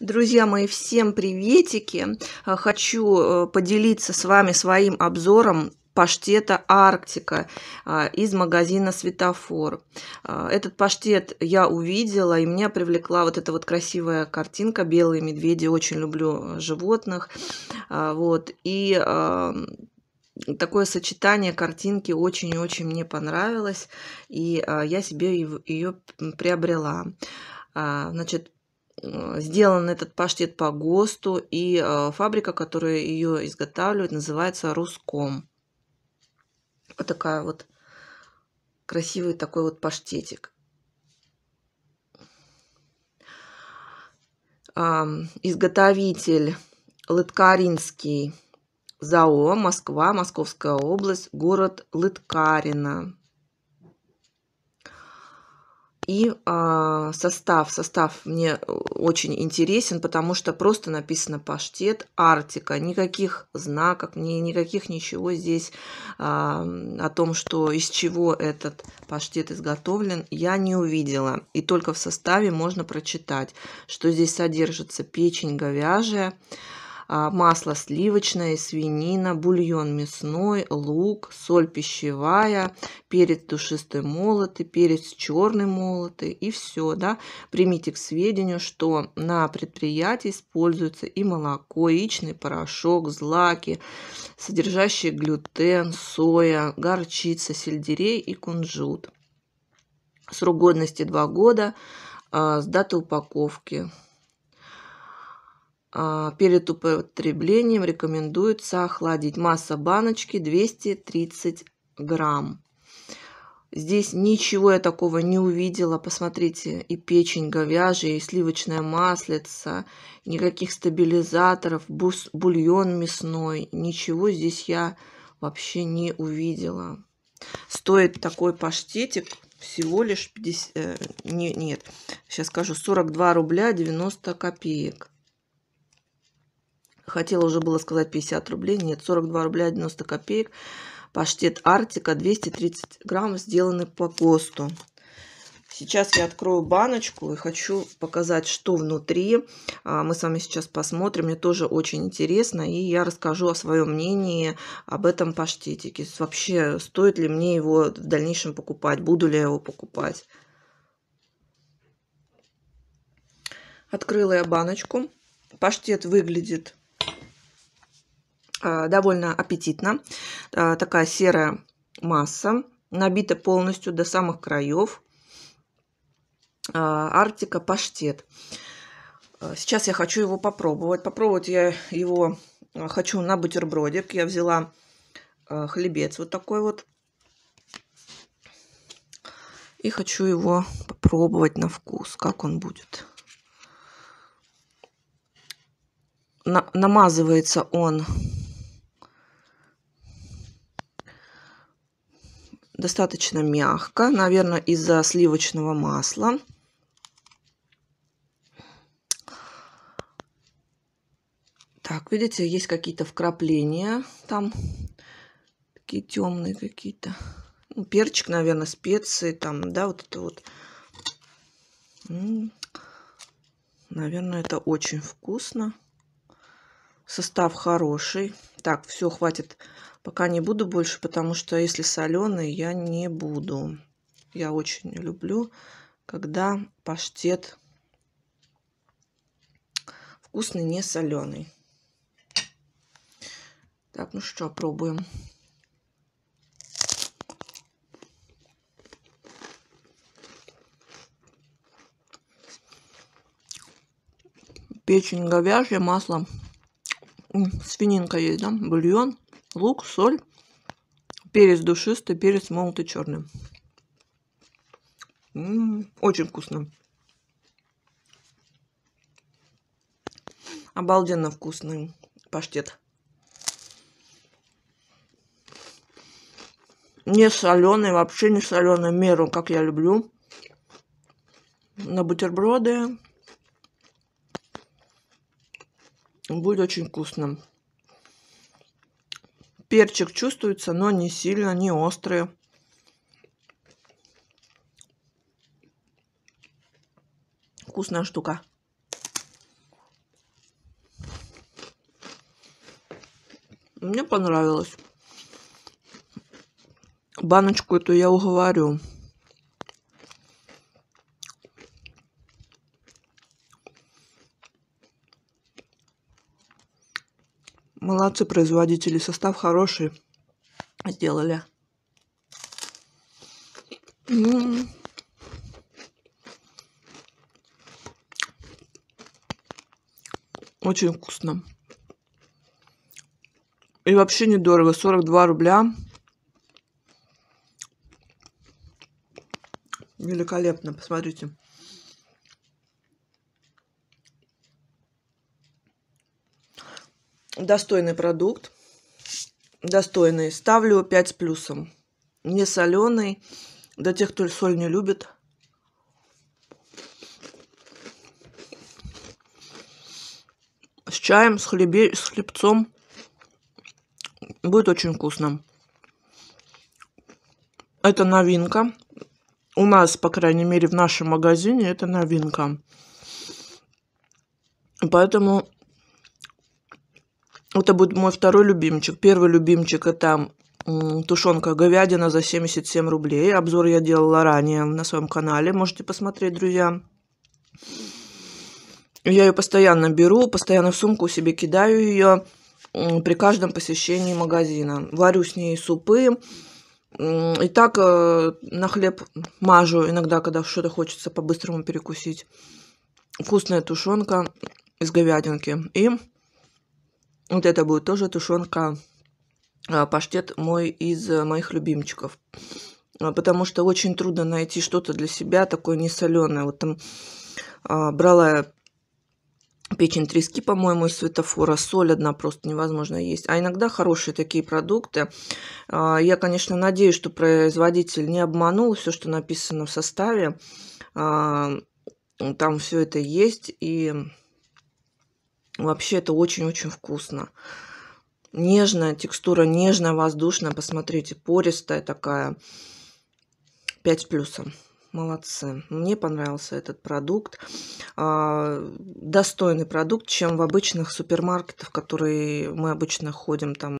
Друзья мои, всем приветики! Э, хочу э, поделиться с вами своим обзором паштета «Арктика» э, из магазина «Светофор». Этот паштет я увидела, и меня привлекла вот эта вот красивая картинка «Белые медведи». Очень люблю животных. Вот. И такое сочетание картинки очень и очень мне понравилось, и я себе ее приобрела. Значит, Э, сделан этот паштет по ГОСТу, и э, фабрика, которая ее изготавливает, называется Руском. Вот такая вот красивый такой вот паштетик. Изготовитель Лыткаринский ЗАО, Москва, Московская область, город Лыткарина. И а, состав. Состав мне э, очень интересен, потому что просто написано паштет, артика. Никаких знаков, ни, никаких ничего здесь а, о том, что из чего этот паштет изготовлен, я не увидела. И только в составе можно прочитать, что здесь содержится печень говяжья, а, масло сливочное, свинина, бульон мясной, лук, соль пищевая, перец душистый молотый, перец черный молотый и все. Да? Примите к сведению, что на предприятии используется и молоко, яичный порошок, злаки, содержащие глютен, соя, горчица, сельдерей и кунжут. Срок годности 2 года а, с даты упаковки. А, перед употреблением рекомендуется охладить. Масса баночки 230 грамм. Здесь ничего я такого не увидела. Посмотрите, и печень говяжья, и сливочное маслица, никаких стабилизаторов, бульон мясной. Ничего здесь я вообще не увидела. Стоит такой паштетик всего лишь 50... Э, нет, сейчас скажу, 42 рубля 90 копеек. Хотела уже было сказать 50 рублей, нет, 42 рубля 90 копеек. Паштет Артика 230 грамм, сделанный по ГОСТу. Сейчас я открою баночку и хочу показать, что внутри. А, мы с вами сейчас посмотрим. Мне тоже очень интересно. И я расскажу о своем мнении об этом паштетике. Вообще, стоит ли мне его в дальнейшем покупать? Буду ли я его покупать? Открыла я баночку. Паштет выглядит а, довольно аппетитно. А, такая серая масса, набита полностью до самых краев. А, Арктика паштет. Сейчас я хочу его попробовать. Попробовать я его хочу на бутербродик. Я взяла хлебец вот такой вот. И хочу его попробовать на вкус, как он будет. намазывается он достаточно мягко, наверное, из-за сливочного масла. Так, видите, есть какие-то вкрапления там, такие темные какие-то. Ну, перчик, наверное, специи там, да, вот это вот. Наверное, это очень вкусно. Состав хороший. Так, все, хватит. Пока не буду больше, потому что если соленый, я не буду. Я очень люблю, когда паштет вкусный, не соленый. Так, ну что, пробуем. Печень говяжья, маслом свининка есть, да, бульон, лук, соль, перец душистый, перец молотый черный. М -м -м, очень вкусно. Обалденно вкусный паштет. Не соленый, вообще не соленый, меру, как я люблю. На бутерброды, Будет очень вкусно. Перчик чувствуется, но не сильно, не острый. Вкусная штука. Мне понравилось. Баночку эту я уговорю. Молодцы производители, состав хороший сделали. Очень вкусно. И вообще недорого, 42 рубля. Великолепно, посмотрите. Достойный продукт. Достойный. Ставлю 5 с плюсом. Не соленый. Для тех, кто соль не любит. С чаем, с, хлебе, с хлебцом. Будет очень вкусно. Это новинка. У нас, по крайней мере, в нашем магазине это новинка. Поэтому это будет мой второй любимчик. Первый любимчик – это тушенка говядина за 77 рублей. Обзор я делала ранее на своем канале. Можете посмотреть, друзья. Я ее постоянно беру, постоянно в сумку себе кидаю ее при каждом посещении магазина. Варю с ней супы. И так э, на хлеб мажу иногда, когда что-то хочется по-быстрому перекусить. Вкусная тушенка из говядинки. И вот это будет тоже тушенка, а, паштет мой из э, моих любимчиков. А, потому что очень трудно найти что-то для себя такое несоленое. Вот там а, брала печень трески, по-моему, из светофора, соль одна просто невозможно есть. А иногда хорошие такие продукты. Я, конечно, надеюсь, что производитель не обманул все, что написано в составе. Там все это есть, и Вообще это очень-очень вкусно. Нежная текстура, нежная, воздушная. Посмотрите, пористая такая. 5 плюсов, Молодцы. Мне понравился этот продукт. А, достойный продукт, чем в обычных супермаркетах, в которые мы обычно ходим там